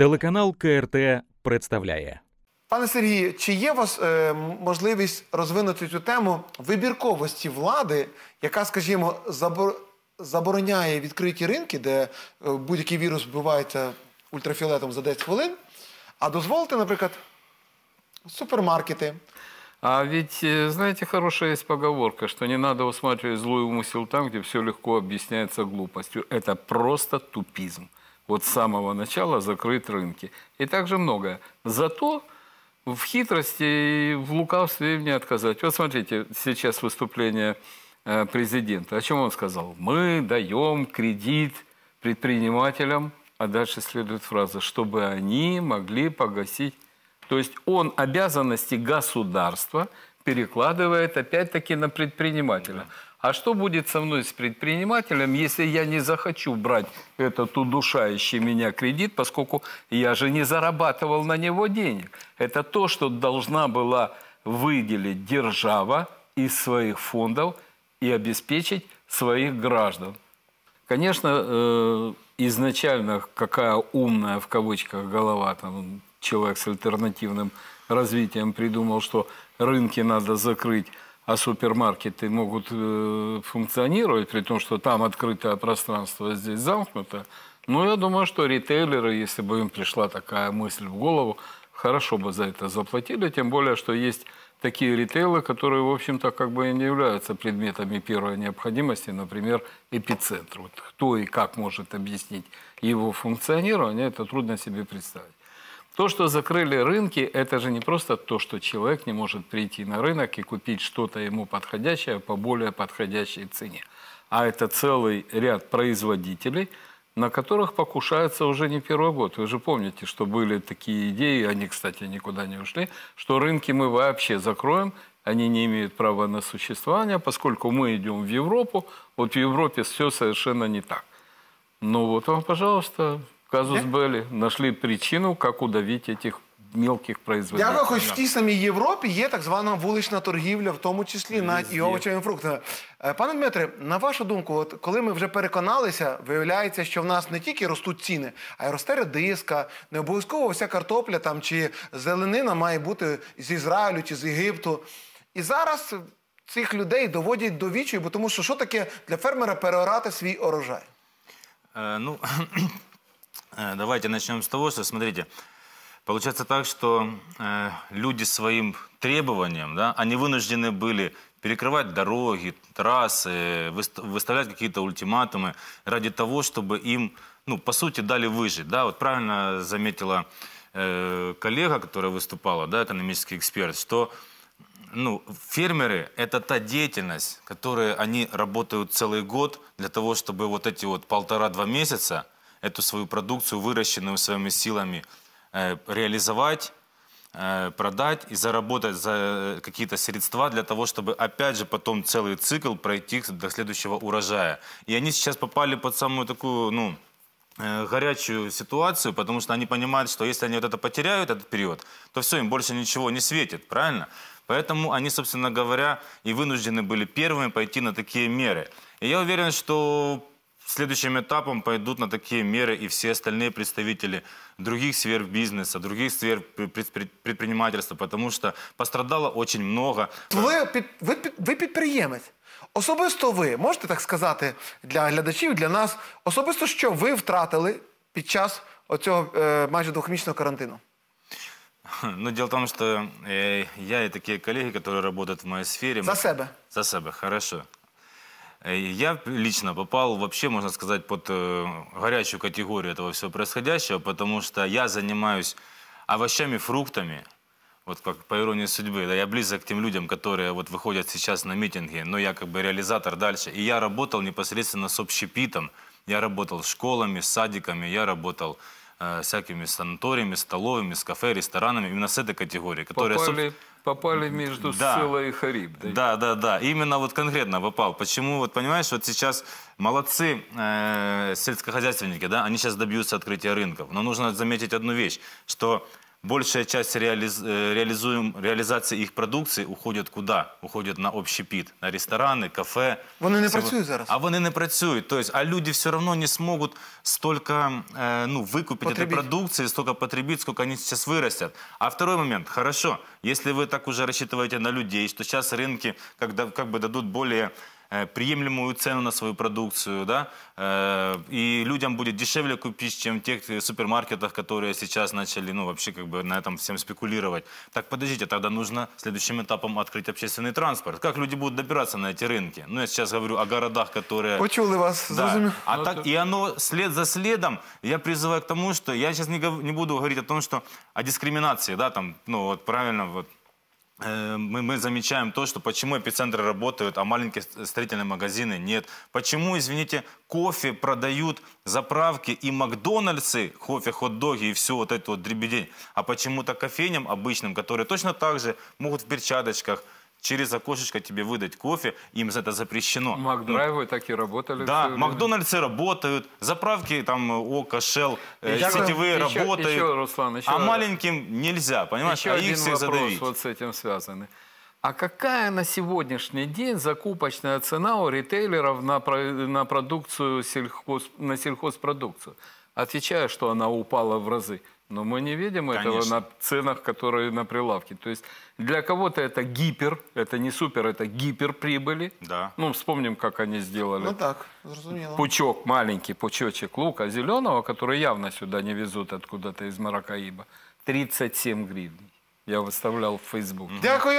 Телеканал КРТ представляє. Пане Сергію, чи є у вас е, можливість розвинути цю тему вибірковості влади, яка, скажімо, забор... забороняє відкриті ринки, де е, будь-який вірус вбивається ультрафіолетом за 10 хвилин, а дозволити, наприклад, супермаркети? А ведь, е, знаете, хорошая есть поговорка, что не надо усматривать злой умысел там, где все легко объясняется глупостью. Это просто тупизм. вот с самого начала закрыть рынки. И также многое. Зато в хитрости и в лукавстве не отказать. Вот смотрите, сейчас выступление э, президента. О чем он сказал? Мы даем кредит предпринимателям, а дальше следует фраза, чтобы они могли погасить. То есть он обязанности государства перекладывает опять-таки на предпринимателя. А что будет со мной с предпринимателем, если я не захочу брать этот удушающий меня кредит, поскольку я же не зарабатывал на него денег? Это то, что должна была выделить держава из своих фондов и обеспечить своих граждан. Конечно, э, изначально какая умная в кавычках голова, там, человек с альтернативным развитием придумал, что рынки надо закрыть а супермаркеты могут э, функционировать, при том, что там открытое пространство, а здесь замкнуто, Но ну, я думаю, что ритейлеры, если бы им пришла такая мысль в голову, хорошо бы за это заплатили, тем более, что есть такие ритейлы, которые, в общем-то, как бы и не являются предметами первой необходимости, например, эпицентр. Вот кто и как может объяснить его функционирование, это трудно себе представить. То, что закрыли рынки, это же не просто то, что человек не может прийти на рынок и купить что-то ему подходящее по более подходящей цене. А это целый ряд производителей, на которых покушаются уже не первый год. Вы же помните, что были такие идеи, они, кстати, никуда не ушли, что рынки мы вообще закроем, они не имеют права на существование, поскольку мы идем в Европу, вот в Европе все совершенно не так. Ну вот вам, пожалуйста, В казус да? Белли причину, як удавити цих мілких производів. Якось в тій самій Європі є так звана вулична торгівля, в тому числі навіть і овочевими фруктами. Е, пане Дмитре, на вашу думку, коли ми вже переконалися, виявляється, що в нас не тільки ростуть ціни, а й росте редиска. Не обов'язково вся картопля там чи зеленина має бути з Ізраїлю чи з Єгипту. І зараз цих людей доводять до вічої, бо тому що що таке для фермера переорати свій урожай? Е, ну Э, давайте начнем с того, что, смотрите, получается так, что э, люди своим требованиям, да, они вынуждены были перекрывать дороги, трассы, выставлять какие-то ультиматумы ради того, чтобы им, ну, по сути, дали выжить. Да? Вот правильно заметила э, коллега, которая выступала, да, экономический эксперт, что ну, фермеры – это та деятельность, которой они работают целый год для того, чтобы вот эти вот полтора-два месяца – эту свою продукцию, выращенную своими силами, э, реализовать, э, продать и заработать за э, какие-то средства для того, чтобы опять же потом целый цикл пройти до следующего урожая. И они сейчас попали под самую такую, ну, горячую ситуацию, потому что они понимают, что если они вот это потеряют, этот период, то все, им больше ничего не светит, правильно? Поэтому они, собственно говоря, и вынуждены были первыми пойти на такие меры. И я уверен, что Следующим этапом пойдут на такие меры и все остальные представители других сфер бизнеса, других сфер предпринимательства, потому что пострадало очень много. Вы під, ви, ви підприємець. Особисто ви можете так сказати для глядачів, для нас, особисто що вы втратили під час оцього е, майже двохмісячного карантину? Ну, дело в том, что э, я и такие коллеги, которые работают в моей сфере... За мы... себя. За себя, хорошо. Э, я лично попал вообще, можно сказать, под э, горячую категорию этого всего происходящего, потому что я занимаюсь овощами, фруктами, вот как по иронии судьбы, да, я близок к тем людям, которые вот выходят сейчас на митинги, но я как бы реализатор дальше. И я работал непосредственно с общепитом, я работал с школами, с садиками, я работал э, всякими санаториями, столовыми, с кафе, ресторанами, именно с этой категории, которая попали между да. Сцилой и Харибдой. Да, да, да. Именно вот конкретно попал. Почему, вот понимаешь, вот сейчас молодцы э, сельскохозяйственники, да, они сейчас добьются открытия рынков. Но нужно заметить одну вещь, что большая часть реализ, э, реализуем, реалізації їх продукції Уходит куди? Уходять на общепит, на рестораны, кафе. Вони не Всього. працюють зараз. А вони не працюють. Тобто, а люди все равно не зможуть стільки э, ну, выкупить этой продукции, столько потребить, сколько они сейчас вырастят. А второй момент, хорошо, если вы так уже рассчитываете на людей, что сейчас рынки, когда как бы дадут более Э, приемлемую цену на свою продукцию, да, э, и людям будет дешевле купить, чем в тех супермаркетах, которые сейчас начали, ну, вообще, как бы на этом всем спекулировать. Так, подождите, тогда нужно следующим этапом открыть общественный транспорт. Как люди будут добираться на эти рынки? Ну, я сейчас говорю о городах, которые... Почули вас, да. Зрозумел. А Но ну, так, это... и оно след за следом, я призываю к тому, что я сейчас не, не буду говорить о том, что о дискриминации, да, там, ну, вот правильно, вот, Э, мы, мы замечаем то, что почему эпицентры работают, а маленькие строительные магазины нет. Почему, извините, кофе продают заправки и Макдональдсы, кофе, хот-доги и все вот это вот дребедень. А почему-то кофейням обычным, которые точно так же могут в перчаточках, через окошечко тебе выдать кофе, им это запрещено. Макдрайвы ну, так и работали. Да, Макдональдсы работают, заправки там ОКО, Shell, э, э сетевые еще, работают. Еще, Руслан, еще, а маленьким нельзя, понимаешь? Еще а один их всех вопрос задавить. вот с этим связаны. А какая на сегодняшний день закупочная цена у ритейлеров на, на продукцию сельхоз, на сельхозпродукцию? Отвечаю, что она упала в разы. Но мы не видим Конечно. этого на ценах, которые на прилавке. То есть для кого-то это гипер, это не супер, это гиперприбыли. Да. Ну, вспомним, как они сделали. Ну так, разумеется. Пучок, маленький пучочек лука зеленого, который явно сюда не везут откуда-то из Маракаиба. 37 гривен. Я выставлял в Facebook. Дякую.